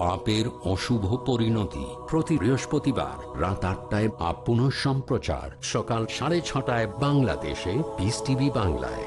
পাপের অশুভ পরিণতি প্রতি বৃহস্পতিবার রাত আটটায় আপন সম্প্রচার সকাল সাড়ে ছটায় বাংলাদেশে বিস টিভি বাংলায়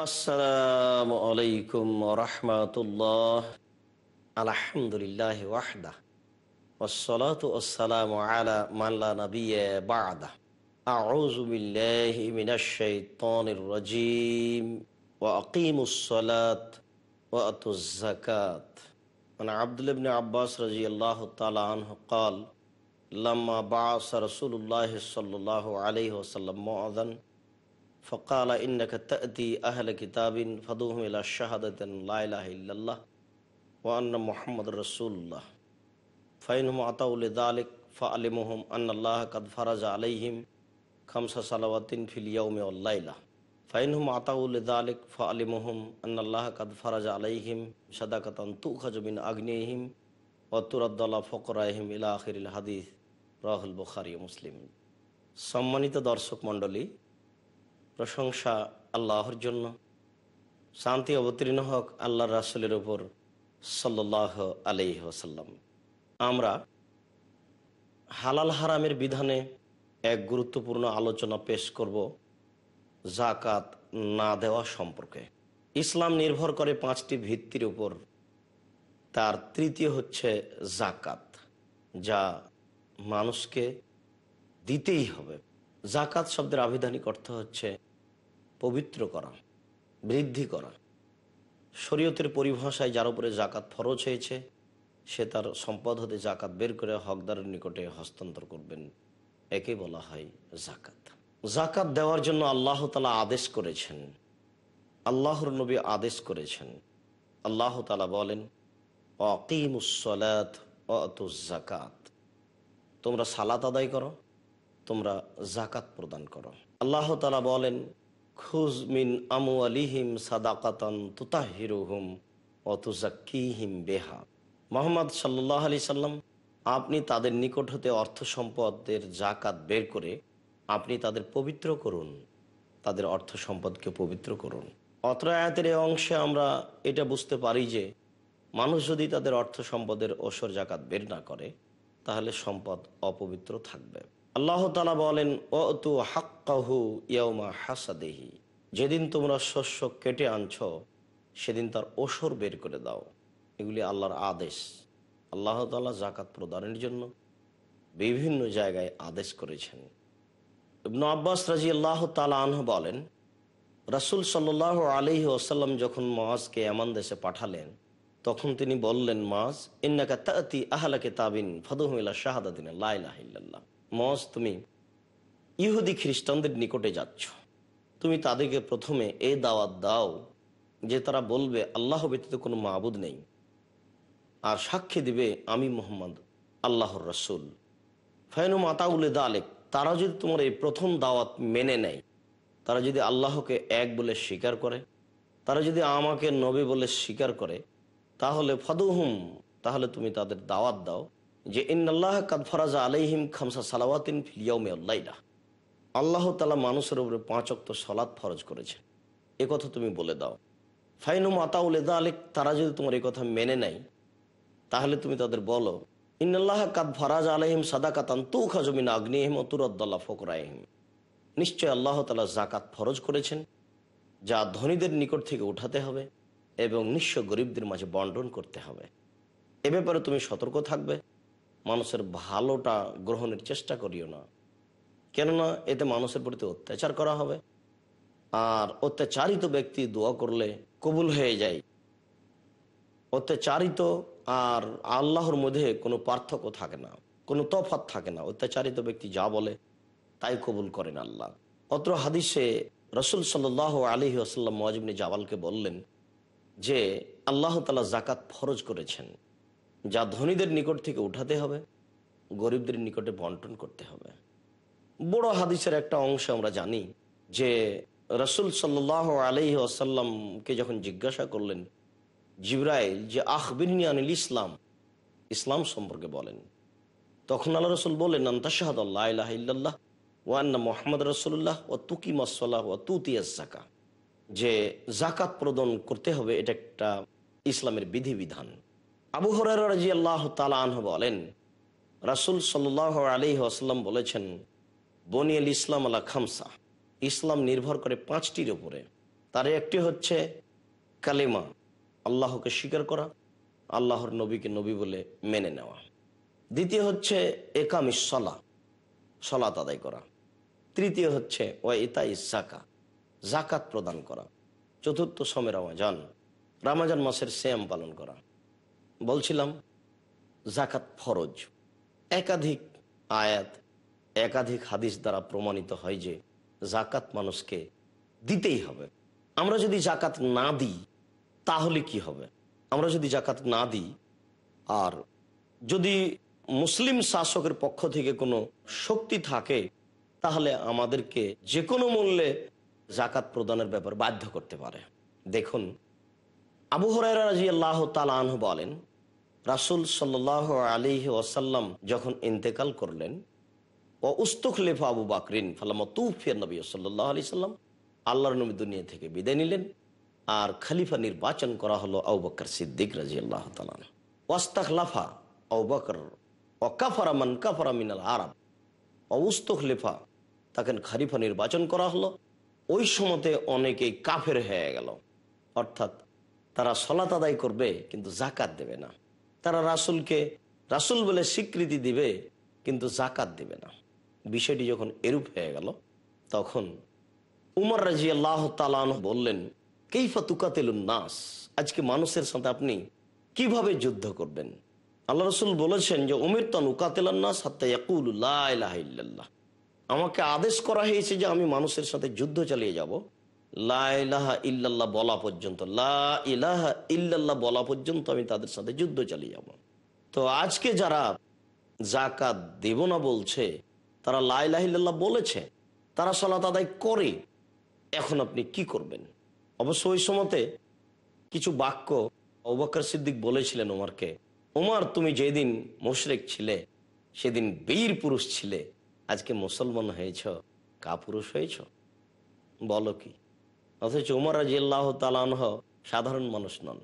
السلام عليكم ورحمة الله الحمد لله وحده والصلاة والسلام على من لا نبي بعده أعوذ بالله من الشيطان الرجيم وأقيموا الصلاة وأتوا الزكاة عن عبد الله بن عباس رضي الله تعالى عنه قال لما بعث رسول الله صلى الله عليه وسلم مؤذن فقال إنك تأتي أهل كتاب فدوهم إلى الشهادة لا إله إلا الله وأن محمد رسول الله فإنهم أعطوا لذلك فعلمهم أن الله قد فرض عليهم خمس صلوات في اليوم والليلة فإنهم أعطوا لذلك فعلمهم أن الله قد فرض عليهم صدقة تؤخذ من أغنيهم وترد على فقرائهم إلى آخر الحديث রাহুল বুখারি মুসলিম সম্মানিত দর্শক মণ্ডলী প্রশংসা আল্লাহর জন্য শান্তি অবতীর্ণ হক আল্লাহ রাসুলের ওপর সাল্লাহ আলি ওসাল্লাম আমরা হালাল হারামের বিধানে এক গুরুত্বপূর্ণ আলোচনা পেশ করব জাকাত না দেওয়া সম্পর্কে ইসলাম নির্ভর করে পাঁচটি ভিত্তির উপর তার তৃতীয় হচ্ছে জাকাত যা মানুষকে দিতেই হবে জাকাত শব্দের আবিধানিক অর্থ হচ্ছে পবিত্র করা বৃদ্ধি করা শরীয়তের পরিভাষায় যার উপরে জাকাত ফরজ হয়েছে সে তার সম্পদ হতে জাকাত বের করে হকদারের নিকটে হস্তান্তর করবেন একে বলা হয় জাকাত জাকাত দেওয়ার জন্য আল্লাহ তালা আদেশ করেছেন আল্লাহর নবী আদেশ করেছেন আল্লাহ তালা বলেন অকিমুসলাত জাকাত তোমরা সালাত আদায় করো তোমরা জাকাত প্রদান করো আল্লাহ তালা বলেন খুজমিন আমু আলিহিম সাদাকাতন তুতাহিরুহুম অতুজাক্কিহিম বেহা মোহাম্মদ সাল্লাহ আলি সাল্লাম আপনি তাদের নিকট হতে অর্থ সম্পদের জাকাত বের করে আপনি তাদের পবিত্র করুন তাদের অর্থ সম্পদকে পবিত্র করুন অত্রায়াতের এই অংশে আমরা এটা বুঝতে পারি যে মানুষ যদি তাদের অর্থ সম্পদের ওসর জাকাত বের না করে তাহলে সম্পদ অপবিত্র থাকবে আল্লাহ তালা বলেন তু হাক্কাহু ইয়মা হাসাদেহি যেদিন তোমরা শস্য কেটে আনছ সেদিন তার ওসর বের করে দাও এগুলি আল্লাহর আদেশ আল্লাহ তালা জাকাত প্রদানের জন্য বিভিন্ন জায়গায় আদেশ করেছেন ইবনু আব্বাস রাজি আল্লাহ তালা আনহ বলেন রাসুল সাল্লাহ আলহি ওসাল্লাম যখন মাজকে এমন দেশে পাঠালেন তখন তিনি বললেন মাজ ইন্নাকা তাতি আহলা কিতাবিন ফদুমিল্লা শাহাদাদিন লাইলাহিল্লাহ মজ তুমি ইহুদি খ্রিস্টানদের নিকটে যাচ্ছ তুমি তাদেরকে প্রথমে এ দাওয়াত দাও যে তারা বলবে আল্লাহ ব্যতীত কোনো মাবুদ নেই আর সাক্ষী দিবে আমি মোহাম্মদ আল্লাহর রসুল ফাইনু দা দালেক তারা যদি তোমার এই প্রথম দাওয়াত মেনে নেয় তারা যদি আল্লাহকে এক বলে স্বীকার করে তারা যদি আমাকে নবী বলে স্বীকার করে তাহলে ফাদুহুম তাহলে তুমি তাদের দাওয়াত দাও যে ইন্নআল্লাহ কাদফরাজ আলহিম খামসা সালাওয়াতিন ফিলিয়াউমে আল্লাইলা আল্লাহ তালা মানুষের উপরে পাঁচক্ত সলাৎ ফরজ করেছেন এ কথা তুমি বলে দাও ফাইনুম আতাউল এদা আলেক তারা যদি তোমার এই কথা মেনে নেয় তাহলে তুমি তাদের বলো ইন্নআল্লাহ কাদ ফরাজ আলহিম সাদা কাতান তু খাজমিন আগ্নিহিম ও ফকর আহিম নিশ্চয় আল্লাহ তালা জাকাত ফরজ করেছেন যা ধনীদের নিকট থেকে উঠাতে হবে এবং নিঃস্ব গরিবদের মাঝে বন্টন করতে হবে এ ব্যাপারে তুমি সতর্ক থাকবে মানুষের ভালোটা গ্রহণের চেষ্টা করিও না কেননা এতে মানুষের প্রতি অত্যাচার করা হবে আর অত্যাচারিত ব্যক্তি দোয়া করলে কবুল হয়ে যায় অত্যাচারিত আর আল্লাহর মধ্যে কোনো পার্থক্য থাকে না কোনো তফাত থাকে না অত্যাচারিত ব্যক্তি যা বলে তাই কবুল করেন আল্লাহ অত্র হাদিসে রসুল সাল আলী আসাল্লাম মজিবনে জাবালকে বললেন যে আল্লাহ তালা জাকাত ফরজ করেছেন যা ধনীদের নিকট থেকে উঠাতে হবে গরিবদের নিকটে বন্টন করতে হবে বড় হাদিসের একটা অংশ আমরা জানি যে রসুল সাল্লাহ আলহি আসাল্লামকে যখন জিজ্ঞাসা করলেন জিব্রাইল যে আখবিনী আনিল ইসলাম ইসলাম সম্পর্কে বলেন তখন আল্লাহ রসুল বলেন আন্তঃ ইল্লাল্লাহ ওয়ান্না মোহাম্মদ রসুল্লাহ ও তুকি মাসাল্লাহ ও তুতিয়াস জাকা যে জাকাত প্রদান করতে হবে এটা একটা ইসলামের বিধিবিধান আবু হরার তালাহ বলেন রাসুল সাল আলী আসাল্লাম বলেছেন বনিয়াল ইসলাম আলা খামসা ইসলাম নির্ভর করে পাঁচটির ওপরে তার একটি হচ্ছে কালেমা আল্লাহকে স্বীকার করা আল্লাহর নবীকে নবী বলে মেনে নেওয়া দ্বিতীয় হচ্ছে একাম সলা সলাত আদায় করা তৃতীয় হচ্ছে ও ইতা ইসাকা জাকাত প্রদান করা চতুর্থ সমের রামাজান রামাজান মাসের শ্যাম পালন করা বলছিলাম জাকাত ফরজ একাধিক আয়াত একাধিক হাদিস দ্বারা প্রমাণিত হয় যে জাকাত মানুষকে দিতেই হবে আমরা যদি জাকাত না দিই তাহলে কি হবে আমরা যদি জাকাত না দিই আর যদি মুসলিম শাসকের পক্ষ থেকে কোনো শক্তি থাকে তাহলে আমাদেরকে যে কোনো মূল্যে জাকাত প্রদানের ব্যাপার বাধ্য করতে পারে দেখুন আবু হরাই রাজি আল্লাহ তালাহ বলেন রাসুল সাল আলী ওয়াসাল্লাম যখন ইন্তেকাল করলেন ও লেফা আবু বাকরিন ফালাম তুফিয়া নবী সাল্লাহ আলি সাল্লাম আল্লাহর নবী দুনিয়া থেকে বিদায় নিলেন আর খালিফা নির্বাচন করা হলো আউবাকর সিদ্দিক রাজি আল্লাহ ওয়াস্তাক লাফা আউবাকর অকাফারা মান কাফারা মিনাল উস্তুখ লেফা তাকে খালিফা নির্বাচন করা হলো ওই সময়তে অনেকেই কাফের হয়ে গেল অর্থাৎ তারা সলাত আদায় করবে কিন্তু জাকাত দেবে না তারা রাসুলকে রাসুল বলে স্বীকৃতি দিবে কিন্তু জাকাত দিবে না বিষয়টি যখন এরূপ হয়ে গেল তখন উমর রাজি আল্লাহ তালান বললেন কেইফা তুকাতেলুন নাস আজকে মানুষের সাথে আপনি কিভাবে যুদ্ধ করবেন আল্লাহ রসুল বলেছেন যে উমির তন উকাতেলান্নাস আমাকে আদেশ করা হয়েছে যে আমি মানুষের সাথে যুদ্ধ চালিয়ে যাব লাহা ইল্লাল্লাহ বলা পর্যন্ত ইল্লাল্লাহ বলা পর্যন্ত আমি তাদের সাথে যুদ্ধ চালিয়ে যাব তো আজকে যারা জাকা দেব না বলছে তারা লাইলাহ ইল্লাল্লাহ বলেছে তারা সলাত আদায় করে এখন আপনি কি করবেন অবশ্য ওই সময়তে কিছু বাক্য অবাকর সিদ্দিক বলেছিলেন ওমারকে ওমার তুমি যেদিন মোশরেক ছিলে সেদিন বীর পুরুষ ছিলে আজকে মুসলমান হয়েছ কাপুরুষ হয়েছ বলো কি অথচ উমর রাজি আল্লাহ তালানহ সাধারণ মানুষ নন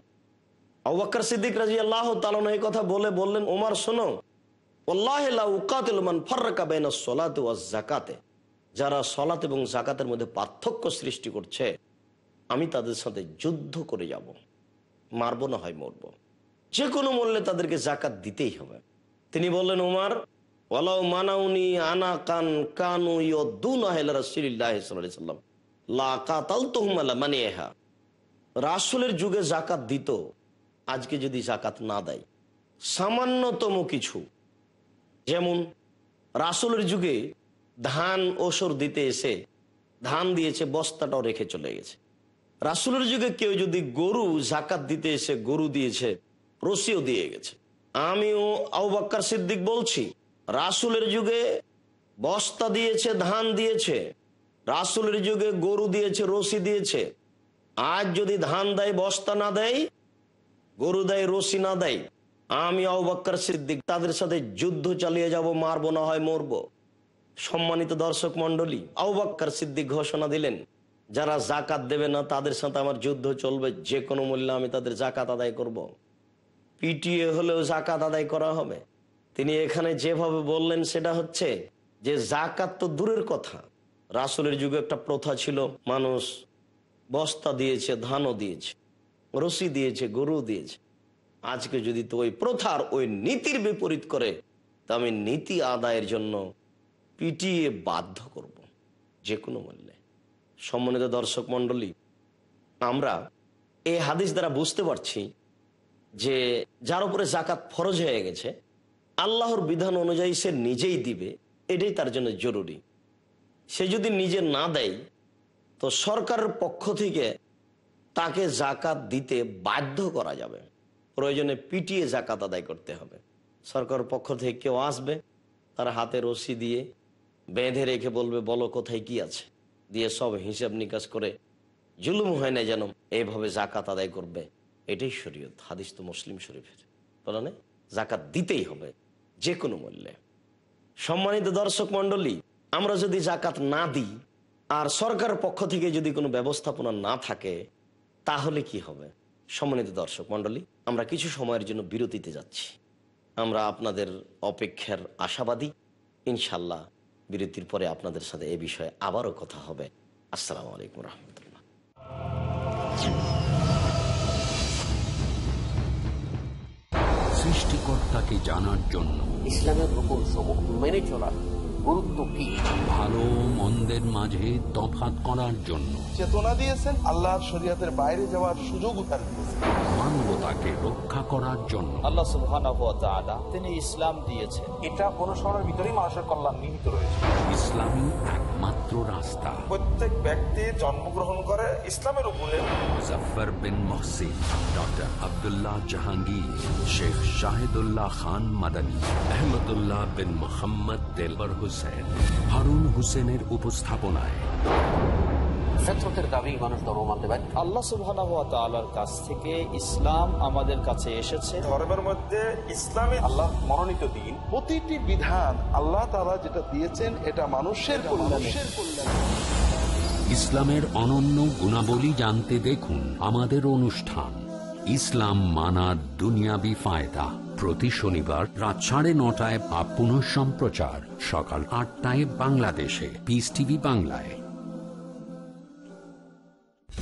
অবাক্কর সিদ্দিক রাজি আল্লাহ তালান এই কথা বলে বললেন ওমার শোনো জাকাতে যারা সলাত এবং জাকাতের মধ্যে পার্থক্য সৃষ্টি করছে আমি তাদের সাথে যুদ্ধ করে যাব মারব না হয় মরব যে কোনো মূল্যে তাদেরকে জাকাত দিতেই হবে তিনি বললেন উমার ওয়ালাউ মানাউনি আনা কান কানু ইয়দ্দুন আহ্লাহ সাল্লাম মানে এহা রাসুলের যুগে জাকাত দিত আজকে যদি জাকাত না দেয় সামান্যতম কিছু যেমন রাসুলের যুগে ধান ওসর দিতে এসে ধান দিয়েছে বস্তাটাও রেখে চলে গেছে রাসুলের যুগে কেউ যদি গরু জাকাত দিতে এসে গরু দিয়েছে রসিও দিয়ে গেছে আমিও আউবাক্কার সিদ্দিক বলছি রাসুলের যুগে বস্তা দিয়েছে ধান দিয়েছে রাসুলের যুগে গরু দিয়েছে রশি দিয়েছে আজ যদি ধান দেয় বস্তা না দেয় গরু দেয় রশি না দেয় আমি অবাক্কার সিদ্দিক তাদের সাথে যুদ্ধ চালিয়ে যাব মারবো না হয় মরব সম্মানিত দর্শক মন্ডলী আবাক্কার সিদ্দিক ঘোষণা দিলেন যারা জাকাত দেবে না তাদের সাথে আমার যুদ্ধ চলবে যে কোনো মূল্যে আমি তাদের জাকাত আদায় করব। পিটিএ হলেও জাকাত আদায় করা হবে তিনি এখানে যেভাবে বললেন সেটা হচ্ছে যে জাকাত তো দূরের কথা রাসুলের যুগে একটা প্রথা ছিল মানুষ বস্তা দিয়েছে ধানও দিয়েছে রশি দিয়েছে গরু দিয়েছে আজকে যদি তো ওই প্রথার ওই নীতির বিপরীত করে তা আমি নীতি আদায়ের জন্য পিটিয়ে বাধ্য করব যে কোনো মূল্যে সম্মানিত দর্শক মণ্ডলী আমরা এই হাদিস দ্বারা বুঝতে পারছি যে যার উপরে জাকাত ফরজ হয়ে গেছে আল্লাহর বিধান অনুযায়ী সে নিজেই দিবে এটাই তার জন্য জরুরি সে যদি নিজে না দেয় তো সরকারের পক্ষ থেকে তাকে জাকাত দিতে বাধ্য করা যাবে প্রয়োজনে পিটিয়ে জাকাত আদায় করতে হবে সরকার পক্ষ থেকে কেউ আসবে তার হাতে রশি দিয়ে বেঁধে রেখে বলবে বলো কোথায় কি আছে দিয়ে সব হিসাব নিকাশ করে জুলুম হয় না যেন এইভাবে জাকাত আদায় করবে এটাই শরীয়ত হাদিস তো মুসলিম শরীফের জাকাত দিতেই হবে যে কোনো মূল্যে সম্মানিত দর্শক মন্ডলী আমরা যদি জাকাত না দিই আর সরকার পক্ষ থেকে যদি কোনো ব্যবস্থাপনা না থাকে তাহলে কি হবে সম্মানিত দর্শক মণ্ডলী আমরা কিছু সময়ের জন্য বিরতিতে যাচ্ছি আমরা আপনাদের অপেক্ষার আশাবাদী ইনশাল্লাহ বিরতির পরে আপনাদের সাথে এ বিষয়ে আবারও কথা হবে আসসালামু আলাইকুম রহমতুল্লাহ সৃষ্টিকর্তাকে জানার জন্য ইসলামের উপর সমূহ মেনে চলা গুরুত্ব কি ভালো মন্দের মাঝে তফাত করার জন্য চেতনা দিয়েছেন আল্লাহ শরিয়াতের বাইরে যাওয়ার সুযোগ উঠার মানবতাকে রক্ষা করার জন্য আল্লাহ সুবাহ তিনি ইসলাম দিয়েছেন এটা অনুসরণের ভিতরেই মানুষের কল্যাণ নিহিত রয়েছে ইসলামী একমাত্র রাস্তা প্রত্যেক ব্যক্তি জন্মগ্রহণ করে ইসলামের উপরে মুজফার বিন মহসিন ডক্টর আবদুল্লাহ জাহাঙ্গীর শেখ শাহিদুল্লাহ খান মাদানী আহমদুল্লাহ বিন মোহাম্মদ দেলবর হুসেন হারুন হুসেনের উপস্থাপনায় ফেতরতের মানুষ ধর্ম মানতে পারে আল্লাহ সুবহানাহু ওয়া তাআলার কাছ থেকে ইসলাম আমাদের কাছে এসেছে ধর্মের মধ্যে ইসলামে আল্লাহ মনোনীত দিন প্রতিটি বিধান আল্লাহ তাআলা যেটা দিয়েছেন এটা মানুষের কল্যাণে ইসলামের অনন্য গুণাবলী জানতে দেখুন আমাদের অনুষ্ঠান ইসলাম মানার দুনিয়াবি ফায়দা প্রতি শনিবার রাত সাড়ে নটায় বা পুনঃ সম্প্রচার সকাল আটটায় বাংলাদেশে পিস টিভি বাংলায়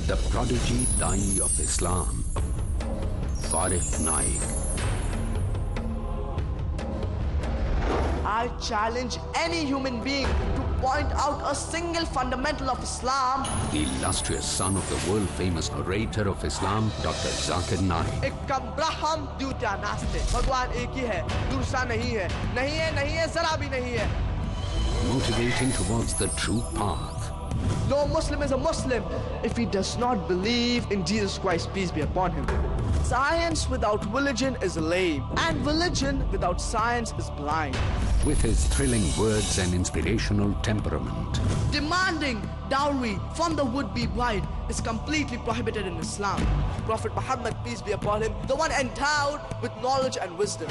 দ্য prodigy দাই of Islam Farif Naik. I challenge any human being to point out a single fundamental of Islam. The illustrious son of the world-famous orator of Islam, Dr. Zakir Naik. एक ब्राह्म दूजा नास्ते भगवान एक ही है दूसरा नहीं है नहीं है नहीं है जरा भी नहीं है Motivating towards the true path. No Muslim is a Muslim if he does not believe in Jesus Christ, peace be upon him. Science without religion is lame, and religion without science is blind. With his thrilling words and inspirational temperament, demanding dowry from the would-be bride is completely prohibited in Islam. Prophet Muhammad, peace be upon him, the one endowed with knowledge and wisdom.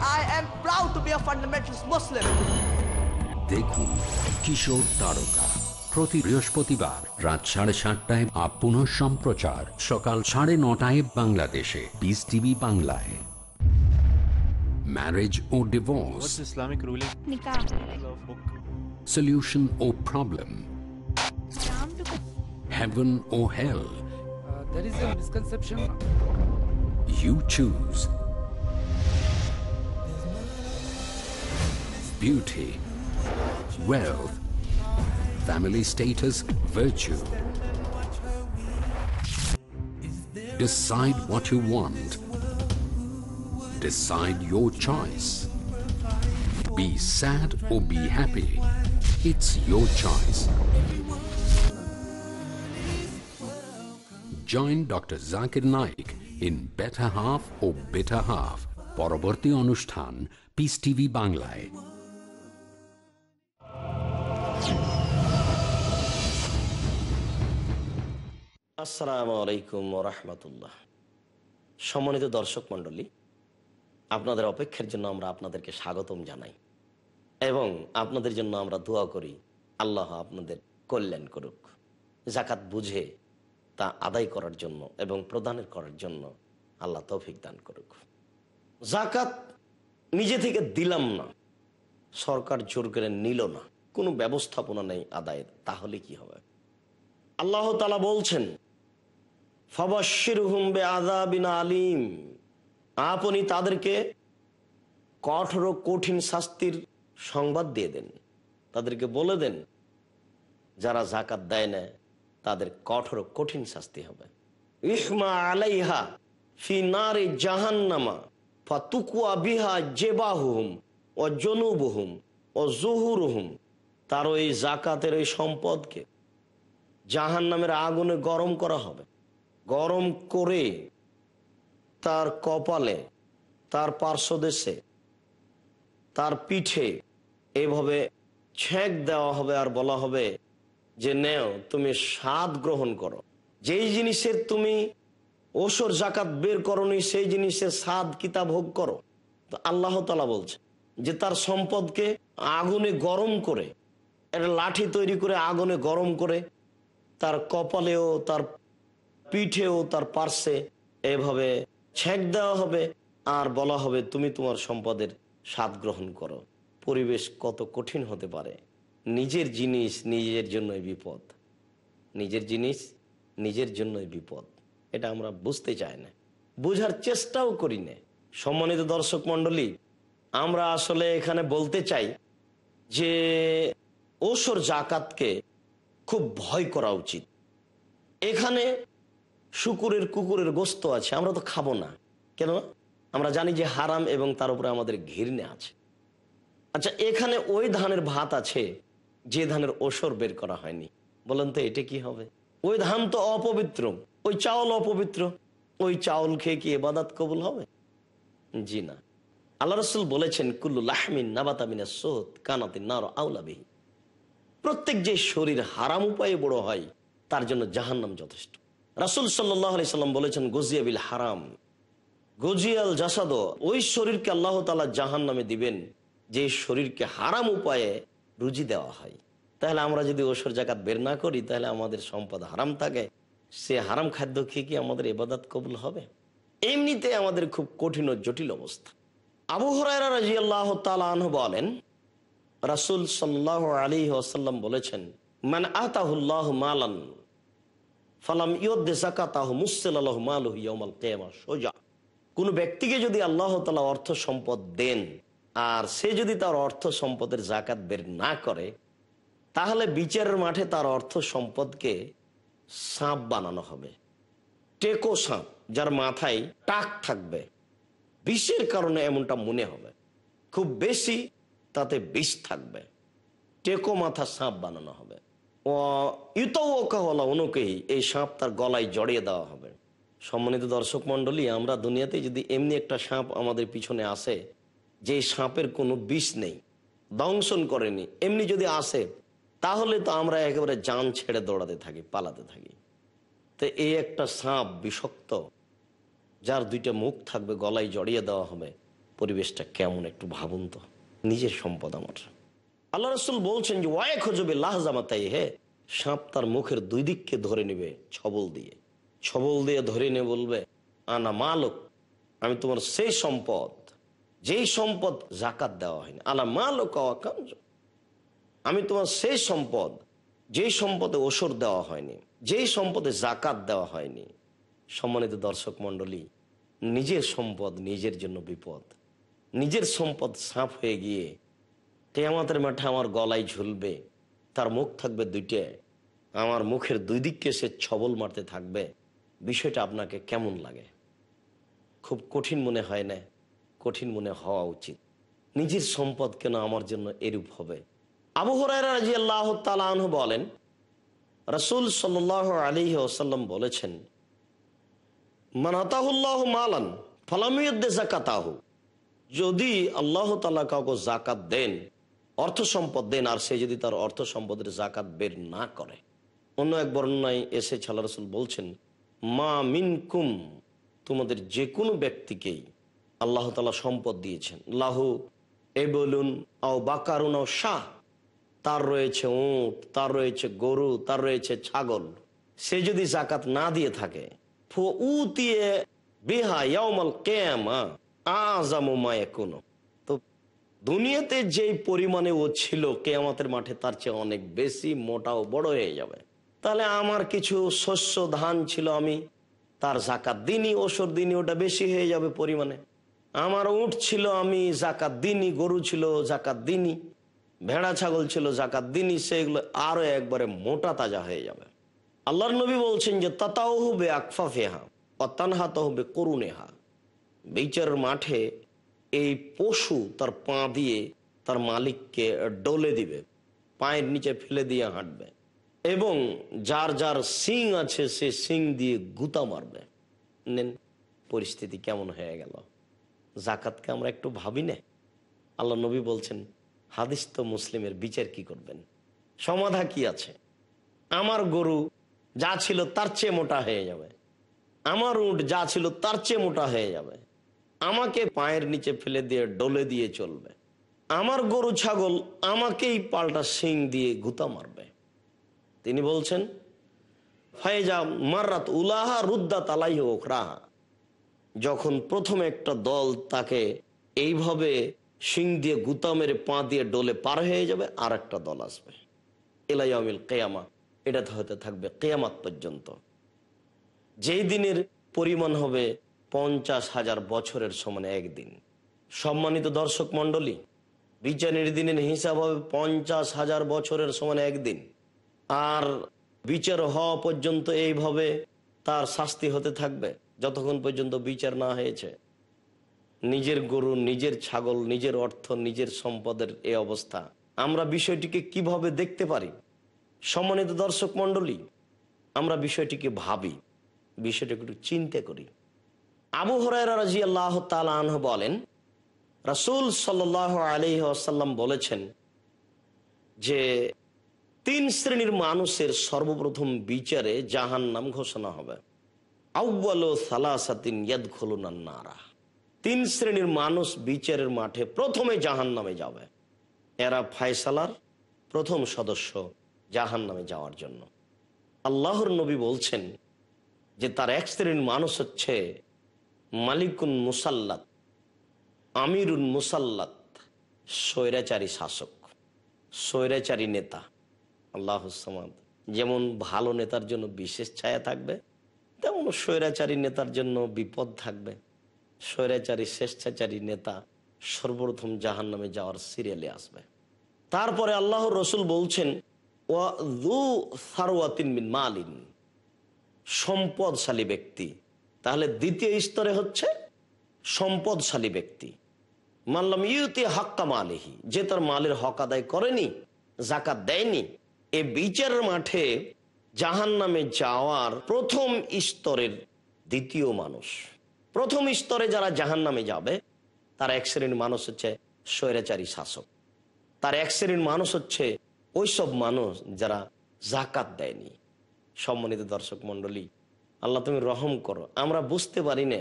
I am proud to be a fundamentalist Muslim. দেখুন কিশোর তারকা প্রতি বৃহস্পতিবার রাত সাড়ে সাতটায় আপন সম্প্রচার সকাল সাড়ে নটায় বাংলাদেশে পিস টিভি বাংলায় ম্যারেজ ও ডিভোর্স ইসলামিক রুলিং সলিউশন ও প্রবলেম heaven ও hell. You choose beauty a family status, virtue. Decide what you want. Decide your choice. Be sad or be happy. It's your choice. Join Dr. Zakir Naik in Better Half or Bitter Half. পরবর্তী অনুষ্ঠান piece TV বাংলায় আসসালামু আলাইকুম রহমতুল্লাহ সম্মানিত দর্শক মণ্ডলী আপনাদের অপেক্ষার জন্য আমরা আপনাদেরকে স্বাগতম জানাই এবং আপনাদের জন্য আমরা দোয়া করি আল্লাহ আপনাদের কল্যাণ করুক জাকাত বুঝে তা আদায় করার জন্য এবং প্রদানের করার জন্য আল্লাহ তৌফিক দান করুক জাকাত নিজে থেকে দিলাম না সরকার জোর করে নিল না কোনো ব্যবস্থাপনা নেই আদায়ের তাহলে কি হবে আল্লাহ তালা বলছেন ফবশির হুম্বে আজাবিন আলিম আপনি তাদেরকে কঠোর কঠিন শাস্তির সংবাদ দিয়ে দেন তাদেরকে বলে দেন যারা জাকাত দেয় না তাদের কঠোর কঠিন শাস্তি হবে ইসমা আলাইহা ফি নারে জাহান্নামা ফাতুকুয়া বিহা জেবাহুম ও জনুবহুম ও জহুরহুম তার ওই জাকাতের ওই সম্পদকে জাহান নামের আগুনে গরম করা হবে গরম করে তার কপালে তার পার্শ্বদেশে তার পিঠে এভাবে ছেঁক দেওয়া হবে আর বলা হবে যে নেও তুমি স্বাদ গ্রহণ করো যেই জিনিসের তুমি ওসর জাকাত বের করনি সেই জিনিসের স্বাদ কিতা ভোগ করো তো আল্লাহ তালা বলছে যে তার সম্পদকে আগুনে গরম করে একটা লাঠি তৈরি করে আগুনে গরম করে তার কপালেও তার পিঠেও তার পার্শ্বে এভাবে ছেঁক দেওয়া হবে আর বলা হবে তুমি তোমার সম্পদের স্বাদ গ্রহণ করো পরিবেশ কত কঠিন হতে পারে নিজের জিনিস নিজের জন্যই বিপদ নিজের জিনিস নিজের জন্যই বিপদ এটা আমরা বুঝতে চাই না বোঝার চেষ্টাও করি না সম্মানিত দর্শক মন্ডলী আমরা আসলে এখানে বলতে চাই যে ওসর জাকাতকে খুব ভয় করা উচিত এখানে শুকুরের কুকুরের গোস্ত আছে আমরা তো খাবো না কেন আমরা জানি যে হারাম এবং তার উপরে আমাদের ঘিরনে আছে আচ্ছা এখানে ওই ধানের ভাত আছে যে ধানের ওসর বের করা হয়নি বলেন তো এটা কি হবে ওই ধান তো অপবিত্র ওই চাউল অপবিত্র ওই চাউল খেয়ে কি এবাদাত কবুল হবে জি না আল্লাহ রসুল বলেছেন কুল্লু লাহমিন নাবাতামিনা সোহত কানাতি নার আউলাবিহী প্রত্যেক যে শরীর হারাম উপায়ে বড় হয় তার জন্য জাহান্নাম যথেষ্ট রাসুল সাল্লাম বলেছেন গজিয়াবিল হারাম গজিয়াল জাসাদ ওই শরীরকে আল্লাহ তালা জাহান নামে দিবেন যে শরীরকে হারাম উপায়ে রুজি দেওয়া হয় তাহলে আমরা যদি ওসর জাকাত বের না করি তাহলে আমাদের সম্পদ হারাম থাকে সে হারাম খাদ্য খেয়ে কি আমাদের এবাদাত কবুল হবে এমনিতে আমাদের খুব কঠিন ও জটিল অবস্থা আবু হরাইরা রাজি আল্লাহ তালাহ বলেন রাসুল সাল্লাহ আলী আসাল্লাম বলেছেন মানে আতাহুল্লাহ মালান ফালাম ইয়দ্দে সোজা কোন ব্যক্তিকে যদি আল্লাহ তালা অর্থ সম্পদ দেন আর সে যদি তার অর্থ সম্পদের জাকাত বের না করে তাহলে বিচারের মাঠে তার অর্থ সম্পদকে সাপ বানানো হবে টেকো সাপ যার মাথায় টাক থাকবে বিষের কারণে এমনটা মনে হবে খুব বেশি তাতে বিষ থাকবে টেকো মাথা সাপ বানানো অনুকেই এই সাপ তার গলায় জড়িয়ে দেওয়া হবে সম্মানিত দর্শক মন্ডলী আমরা দুনিয়াতে যদি এমনি একটা সাপ আমাদের পিছনে আসে যে সাপের কোনো বিষ নেই দংশন করেনি এমনি যদি আসে তাহলে তো আমরা একেবারে যান ছেড়ে দৌড়াতে থাকি পালাতে থাকি তো এই একটা সাপ বিষাক্ত যার দুইটা মুখ থাকবে গলায় জড়িয়ে দেওয়া হবে পরিবেশটা কেমন একটু ভাবুন তো নিজের সম্পদ আমার আল্লাহ রসুল বলছেন যে ওয়াক হজবে লাহজামাতাই হে সাঁপ তার মুখের দুই দিককে ধরে নেবে ছবল দিয়ে ছবল দিয়ে ধরে নিয়ে বলবে আনা মালক আমি তোমার সেই সম্পদ যেই সম্পদ জাকাত দেওয়া হয়নি আনা মালক আমি তোমার সেই সম্পদ যেই সম্পদে ওষুধ দেওয়া হয়নি যেই সম্পদে জাকাত দেওয়া হয়নি সম্মানিত দর্শক মন্ডলী নিজের সম্পদ নিজের জন্য বিপদ নিজের সম্পদ সাঁপ হয়ে গিয়ে কেয়ামতের মাঠে আমার গলায় ঝুলবে তার মুখ থাকবে দুইটে আমার মুখের দুই দিককে সে ছবল মারতে থাকবে বিষয়টা আপনাকে কেমন লাগে খুব কঠিন মনে হয় না কঠিন মনে হওয়া উচিত নিজের সম্পদ কেন আমার জন্য এরূপ হবে আবহরাজি আল্লাহ বলেন রসুল সাল আলী ওসাল্লাম বলেছেন মানাতাহুল্লাহ মালান ফলামিয়দ্দে জাকাতাহু যদি আল্লাহ তালা কাউকে জাকাত দেন অর্থ সম্পদ দেন আর সে যদি তার অর্থ সম্পদের জাকাত বের না করে অন্য এক বর্ণনায় এসে ছালা রসুল বলছেন মা মিনকুম তোমাদের যে কোনো ব্যক্তিকেই আল্লাহ তালা সম্পদ দিয়েছেন লাহু এ বলুন আও বাকারুন আও শাহ তার রয়েছে উঁট তার রয়েছে গরু তার রয়েছে ছাগল সে যদি জাকাত না দিয়ে থাকে ফু দিয়ে বেহা ইয়ামাল কেমা মায় কোনো দুনিয়াতে যেই পরিমাণে ও ছিল কেয়ামতের মাঠে তার চেয়ে অনেক বেশি মোটা ও বড় হয়ে যাবে তাহলে আমার কিছু শস্য ধান ছিল আমি তার জাকাত দিনই ওষুধ দিনই ওটা বেশি হয়ে যাবে পরিমাণে আমার উঠ ছিল আমি জাকাত দিনই গরু ছিল জাকাত দিনই ভেড়া ছাগল ছিল জাকাত দিনই সেগুলো আরো একবারে মোটা তাজা হয়ে যাবে আল্লাহর নবী বলছেন যে তাতাও হবে আকফা ফেহা অতানহাত হবে করুণেহা বিচারের মাঠে এই পশু তার পা দিয়ে তার মালিককে ডলে দিবে পায়ের নিচে ফেলে দিয়ে হাঁটবে এবং যার যার সিং আছে সে সিং দিয়ে গুতা মারবে নেন পরিস্থিতি কেমন হয়ে গেল জাকাতকে আমরা একটু ভাবি না আল্লাহ নবী বলছেন হাদিস তো মুসলিমের বিচার কি করবেন সমাধা কি আছে আমার গরু যা ছিল তার চেয়ে মোটা হয়ে যাবে আমার উট যা ছিল তার চেয়ে মোটা হয়ে যাবে আমাকে পায়ের নিচে ফেলে দিয়ে ডলে দিয়ে চলবে আমার গরু ছাগল আমাকেই পাল্টা শিং দিয়ে গুতা মারবে তিনি বলছেন ফায়জা মাররাত উলাহা রুদ্দা তালাই হোক রাহা যখন প্রথম একটা দল তাকে এইভাবে শিং দিয়ে গুতা মেরে পা দিয়ে ডোলে পার হয়ে যাবে আর একটা দল আসবে এলাইয়ামিল কেয়ামা এটা হতে থাকবে কেয়ামাত পর্যন্ত যেই দিনের পরিমাণ হবে পঞ্চাশ হাজার বছরের সমান একদিন সম্মানিত দর্শক মন্ডলী বিচারের দিনের হিসাব হবে পঞ্চাশ হাজার বছরের সমান একদিন আর বিচার হওয়া পর্যন্ত এইভাবে তার শাস্তি হতে থাকবে যতক্ষণ পর্যন্ত বিচার না হয়েছে নিজের গরু নিজের ছাগল নিজের অর্থ নিজের সম্পদের এই অবস্থা আমরা বিষয়টিকে কিভাবে দেখতে পারি সম্মানিত দর্শক মন্ডলী আমরা বিষয়টিকে ভাবি বিষয়টিকে একটু চিন্তা করি আবু হরাজি আল্লাহ তালাহ বলেন রসুল সাল আলি আসাল্লাম বলেছেন যে তিন শ্রেণীর মানুষের সর্বপ্রথম বিচারে জাহান নাম ঘোষণা হবে ইয়াদ নারা তিন শ্রেণীর মানুষ বিচারের মাঠে প্রথমে জাহান নামে যাবে এরা ফায়সালার প্রথম সদস্য জাহান নামে যাওয়ার জন্য আল্লাহর নবী বলছেন যে তার এক শ্রেণীর মানুষ হচ্ছে মালিকুন মুসাল্লাত আমিরুন মুসাল্লাত স্বৈরাচারী শাসক স্বৈরাচারী নেতা আল্লাহ যেমন ভালো নেতার জন্য বিশেষ ছায়া থাকবে তেমন স্বৈরাচারী নেতার জন্য বিপদ থাকবে স্বৈরাচারী স্বেচ্ছাচারী নেতা সর্বপ্রথম জাহান নামে যাওয়ার সিরিয়ালে আসবে তারপরে আল্লাহ রসুল বলছেন ওয়া দু মালিন সম্পদশালী ব্যক্তি তাহলে দ্বিতীয় স্তরে হচ্ছে সম্পদশালী ব্যক্তি মানলাম ইউতি হাক্কা মালিহি যে তার মালের হক আদায় করেনি জাকাত দেয়নি এ বিচার মাঠে জাহান নামে যাওয়ার প্রথম স্তরের দ্বিতীয় মানুষ প্রথম স্তরে যারা জাহান নামে যাবে তার এক শ্রেণীর মানুষ হচ্ছে স্বৈরাচারী শাসক তার এক শ্রেণীর মানুষ হচ্ছে ওইসব মানুষ যারা জাকাত দেয়নি সম্মানিত দর্শক মন্ডলী আল্লাহ তুমি রহম করো আমরা বুঝতে পারি না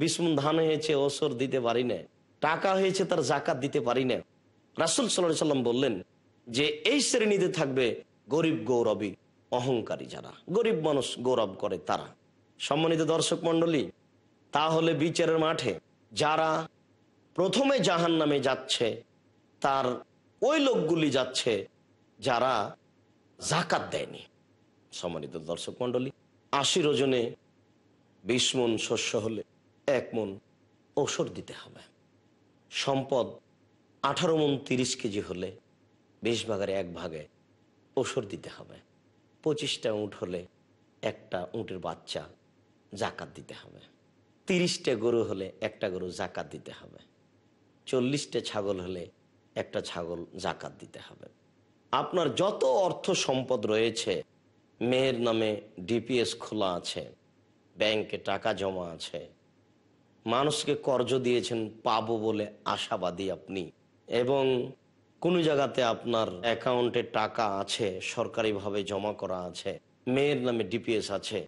বিষ্ণু ধান হয়েছে ওসর দিতে পারি না টাকা হয়েছে তার জাকাত দিতে পারি না রাসুল সাল্লাহ সাল্লাম বললেন যে এই শ্রেণীতে থাকবে গরিব গৌরবী অহংকারী যারা গরিব মানুষ গৌরব করে তারা সম্মানিত দর্শক মন্ডলী তাহলে বিচারের মাঠে যারা প্রথমে জাহান নামে যাচ্ছে তার ওই লোকগুলি যাচ্ছে যারা জাকাত দেয়নি সম্মানিত দর্শক মন্ডলী আশি রোজনে বিশ মন শস্য হলে এক মন ওষুধ দিতে হবে সম্পদ আঠারো মন তিরিশ কেজি হলে বিশ ভাগের এক ভাগে ওষুধ দিতে হবে পঁচিশটা উঁট হলে একটা উঁটের বাচ্চা জাকাত দিতে হবে তিরিশটা গরু হলে একটা গরু জাকাত দিতে হবে চল্লিশটা ছাগল হলে একটা ছাগল জাকাত দিতে হবে আপনার যত অর্থ সম্পদ রয়েছে মেয়ের নামে ডিপিএস খোলা আছে ব্যাংকে টাকা জমা আছে মানুষকে কর্জ দিয়েছেন পাব বলে আশাবাদী আপনি এবং কোনো জায়গাতে আপনার অ্যাকাউন্টে টাকা আছে সরকারিভাবে জমা করা আছে মেয়ের নামে ডিপিএস আছে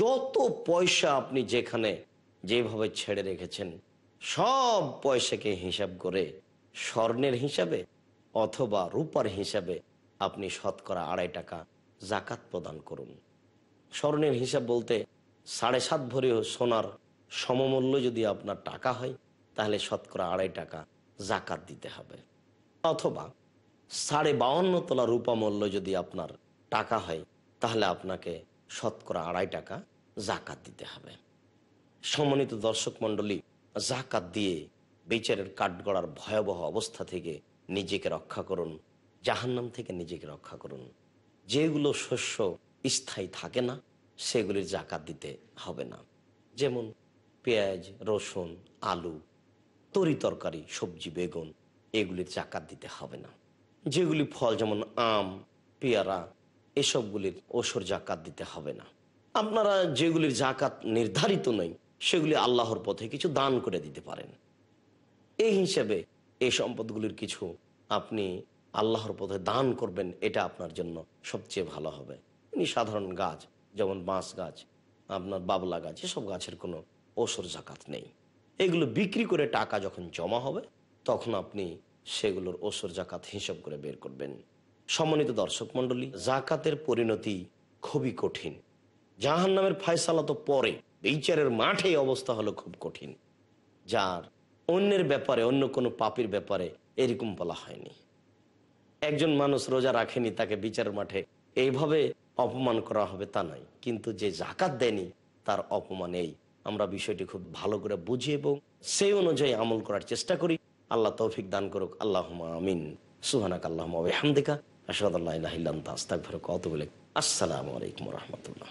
যত পয়সা আপনি যেখানে যেভাবে ছেড়ে রেখেছেন সব পয়সাকে হিসাব করে স্বর্ণের হিসাবে অথবা রূপার হিসাবে আপনি শতকরা আড়াই টাকা জাকাত প্রদান করুন স্বর্ণের হিসাব বলতে সাড়ে সাত ভরে সোনার সমমূল্য যদি আপনার টাকা হয় তাহলে শতকরা আড়াই টাকা জাকাত দিতে হবে অথবা সাড়ে বাউন্ন তোলা রূপা মূল্য যদি আপনার টাকা হয় তাহলে আপনাকে শতকরা আড়াই টাকা জাকাত দিতে হবে সমন্বিত দর্শক মণ্ডলী জাকাত দিয়ে বিচারের কাঠগড়ার ভয়াবহ অবস্থা থেকে নিজেকে রক্ষা করুন জাহান্নাম থেকে নিজেকে রক্ষা করুন যেগুলো শস্য স্থায়ী থাকে না সেগুলির জাকাত দিতে হবে না যেমন পেঁয়াজ রসুন আলু তরি তরকারি সবজি বেগুন এগুলির জাকাত দিতে হবে না যেগুলি ফল যেমন আম পেয়ারা এসবগুলির ওসর জাকাত দিতে হবে না আপনারা যেগুলির জাকাত নির্ধারিত নয় সেগুলি আল্লাহর পথে কিছু দান করে দিতে পারেন এই হিসেবে এই সম্পদগুলির কিছু আপনি আল্লাহর পথে দান করবেন এটা আপনার জন্য সবচেয়ে ভালো হবে এমনি সাধারণ গাছ যেমন বাঁশ গাছ আপনার বাবলা গাছ এসব গাছের কোনো ওসর জাকাত নেই এগুলো বিক্রি করে টাকা যখন জমা হবে তখন আপনি সেগুলোর ওসর জাকাত হিসাব করে বের করবেন সম্মানিত দর্শক মন্ডলী জাকাতের পরিণতি খুবই কঠিন জাহান নামের ফায়সালা তো পরে বিচারের মাঠে অবস্থা হলো খুব কঠিন যার অন্যের ব্যাপারে অন্য কোনো পাপির ব্যাপারে এরকম বলা হয়নি একজন মানুষ রোজা রাখেনি তাকে বিচার মাঠে এইভাবে অপমান করা হবে তা নয় কিন্তু যে জাকাত দেয়নি তার অপমান এই আমরা বিষয়টি খুব ভালো করে বুঝি এবং সেই অনুযায়ী আমল করার চেষ্টা করি আল্লাহ তৌফিক দান করুক আল্লাহ আমিন সুহানাক আল্লাহ হামদিকা আসাদাল্লাহ আস্তাক ফেরক অত বলে আসসালামু আলাইকুম রহমতুল্লাহ